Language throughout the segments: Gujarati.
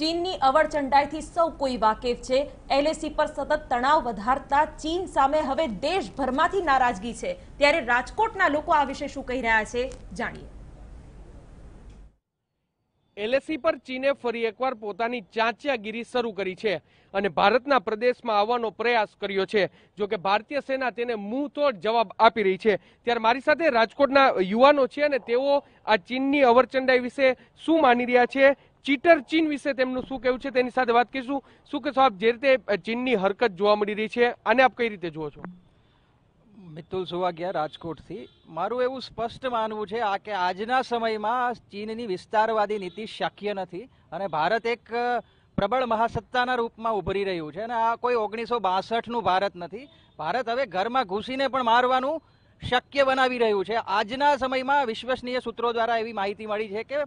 ચીનની અવરચંડાઈથી સૌ કોઈ વાકેફ છે એલએસી પર સતત તણાવ વધારતા ચીન સામે હવે દેશભરમાંથી નારાજગી છે ત્યારે રાજકોટના લોકો આ વિશે શું કહી રહ્યા છે જાણીએ એલએસી પર ચીને ફરી એકવાર પોતાની ચાંચિયાગીરી શરૂ કરી છે અને ભારતના પ્રદેશમાં આવવાનો પ્રયાસ કર્યો છે જો કે ભારતીય સેના તેને મુંહતોડ જવાબ આપી રહી છે ત્યારે મારી સાથે રાજકોટના યુવાનો છે અને તેઓ આ ચીનની અવરચંડાઈ વિશે શું માની રહ્યા છે ચીટર ચીન વિશે તેમનું શું કહેવું છે તેની સાથે વાત કરીશું શું કે આપ જે રીતે ચીનની હરકત જોવા મળી રહી છે અને આપ કઈ રીતે જુઓ છો મિતુલ સુવાગિયા રાજકોટથી મારું એવું સ્પષ્ટ માનવું છે આ કે આજના સમયમાં ચીનની વિસ્તારવાદી નીતિ શક્ય નથી અને ભારત એક પ્રબળ મહાસત્તાના રૂપમાં ઉભરી રહ્યું છે અને આ કોઈ ઓગણીસો બાસઠનું ભારત નથી ભારત હવે ઘરમાં ઘૂસીને પણ મારવાનું શક્ય બનાવી રહ્યું છે આજના સમયમાં વિશ્વસનીય સૂત્રો દ્વારા એવી માહિતી મળી છે કે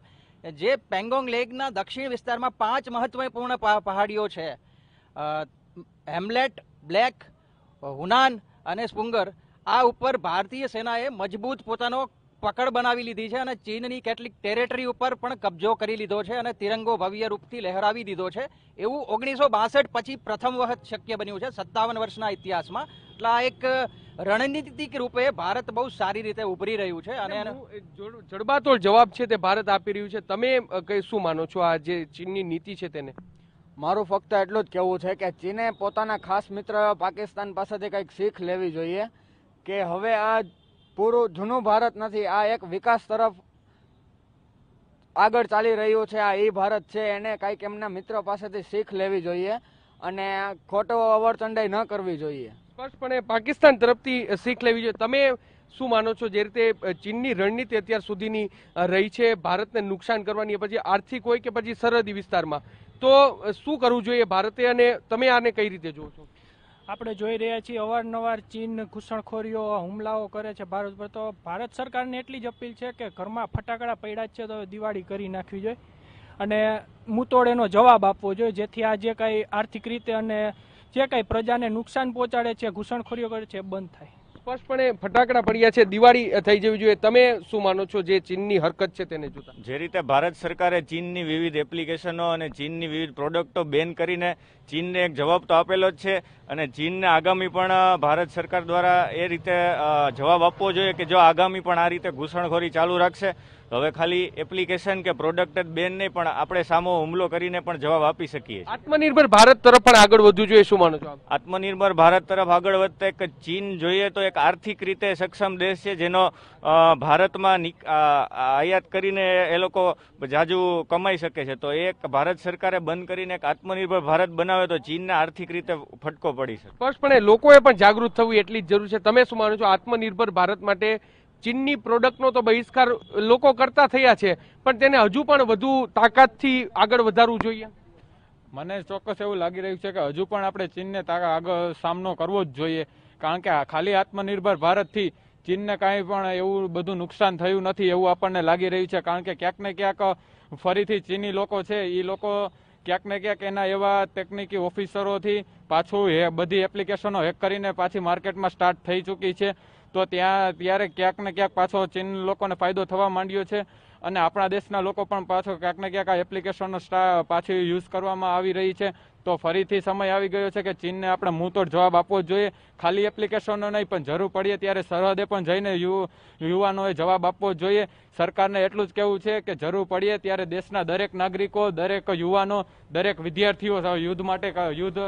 જે પેંગોંગ લેકના દક્ષિણ વિસ્તારમાં પાંચ મહત્વપૂર્ણ પહાડીઓ છે હેમલેટ બ્લેક હુનાન અને સ્પુંગર આ ઉપર ભારતીય સેનાએ મજબૂત પોતાનો પકડ બનાવી લીધી છે અને ચીનની કેટલીક ટેરેટરી ઉપર પણ કબજો કરી લીધો છે અને તિરંગો ભવ્ય રૂપથી લહેરાવી દીધો છે એવું ઓગણીસો બાસઠ પછી પ્રથમ વખત શક્ય બન્યું છે સત્તાવન વર્ષના ઇતિહાસમાં એટલે આ એક રણનીતિક રૂપે ભારત બહુ સારી રીતે ઉભરી રહ્યું છે અને જડબાતોડ જવાબ છે તે ભારત આપી રહ્યું છે તમે કઈ શું માનો છો આ જે ચીનની નીતિ છે તેને મારું ફક્ત એટલું જ કહેવું છે કે ચીને પોતાના ખાસ મિત્ર પાકિસ્તાન પાસેથી કંઈક શીખ લેવી જોઈએ કે હવે આ પૂરું જૂનું ભારત નથી આ એક વિકાસ તરફ આગળ ચાલી રહ્યું છે આ એ ભારત છે એને કાંઈક એમના મિત્ર પાસેથી શીખ લેવી જોઈએ અને ખોટો અવરચંડાઈ ન કરવી જોઈએ સ્પષ્ટપણે પાકિસ્તાન તરફથી શીખ લેવી જોઈએ તમે શું માનો છો જે રીતે ચીનની રણનીતિ અત્યાર સુધીની રહી છે ભારતને નુકસાન કરવાની પછી આર્થિક હોય કે પછી સરહદી વિસ્તારમાં તો શું કરવું જોઈએ ભારતે અને તમે આને કઈ રીતે જોવો છો આપણે જોઈ રહ્યા છીએ અવારનવાર ચીન ઘૂસણખોરીઓ હુમલાઓ કરે છે ભારત પર તો ભારત સરકારને એટલી જ અપીલ છે કે ઘરમાં ફટાકડા પડ્યા છે તો દિવાળી કરી નાખવી જોઈએ અને મુતોડ એનો જવાબ આપવો જોઈએ જેથી આ જે કાંઈ આર્થિક રીતે અને જે કંઈ પ્રજાને નુકસાન પહોંચાડે છે ઘૂસણખોરીઓ કરે છે બંધ થાય સ્પષ્ટપણે ફટાકડા પડ્યા છે દિવાળી થઈ જવી જોઈએ તમે શું માનો છો જે ચીનની હરકત છે તેને જોતા જે રીતે ભારત સરકારે ચીનની વિવિધ એપ્લિકેશનો અને ચીનની વિવિધ પ્રોડક્ટો બેન કરીને ચીનને એક જવાબ તો આપેલો જ છે અને ચીનને આગામી પણ ભારત સરકાર દ્વારા એ રીતે જવાબ આપવો જોઈએ કે જો આગામી પણ આ રીતે ઘૂસણખોરી ચાલુ રાખશે હવે ખાલી એપ્લિકેશન કે પ્રોડક્ટ જ બેન નહીં પણ આપણે સામો હુમલો કરીને પણ જવાબ આપી શકીએ આત્મનિર્ભર ભારત તરફ પણ આગળ વધવું જોઈએ શું માનું છો આત્મનિર્ભર ભારત તરફ આગળ વધતા એક ચીન જોઈએ તો એક એક આર્થિક રીતે સક્ષમ દેશ છે જેનો ભારતમાં આયાત કરીને એ લોકો જાજુ કમાઈ શકે છે તો એક ભારત સરકારે બંધ કરીને એક આત્મનિર્ભર ભારત બનાવે તો ચીનને આર્થિક રીતે ફટકો પડી શકે સ્પષ્ટપણે લોકોએ પણ જાગૃત થવું એટલી જ જરૂર છે તમે શું માનો છો આત્મનિર્ભર ભારત માટે ચીનની પ્રોડક્ટનો તો બહિષ્કાર લોકો કરતા થયા છે પણ તેને હજુ પણ વધુ તાકાતથી આગળ વધારવું જોઈએ મને ચોક્કસ એવું લાગી રહ્યું છે કે હજુ પણ આપણે ચીનને તાકાત આગળ સામનો કરવો જ જોઈએ કારણ કે ખાલી આત્મનિર્ભર ભારતથી ચીનને કાંઈ પણ એવું બધું નુકસાન થયું નથી એવું આપણને લાગી રહ્યું છે કારણ કે ક્યાંક ને ક્યાંક ફરીથી ચીની લોકો છે એ લોકો ક્યાંક ને ક્યાંક એના એવા ટેકનિકી ઓફિસરોથી પાછું એ બધી એપ્લિકેશનો હેક કરીને પાછી માર્કેટમાં સ્ટાર્ટ થઈ ચૂકી છે તો ત્યાં ત્યારે ક્યાંક ને ક્યાંક પાછો ચીન લોકોને ફાયદો થવા માંડ્યો છે અને આપણા દેશના લોકો પણ પાછો ક્યાંક ને ક્યાંક આ એપ્લિકેશનનો પાછી યુઝ કરવામાં આવી રહી છે તો ફરીથી સમય આવી ગયો છે કે ચીનને આપણે મુંતોડ જવાબ આપવો જોઈએ ખાલી એપ્લિકેશનો નહીં પણ જરૂર પડીએ ત્યારે સરહદે પણ જઈને યુવાનોએ જવાબ આપવો જોઈએ સરકારને એટલું જ કહેવું છે કે જરૂર પડીએ ત્યારે દેશના દરેક નાગરિકો દરેક યુવાનો દરેક વિદ્યાર્થીઓ યુદ્ધ માટે યુદ્ધ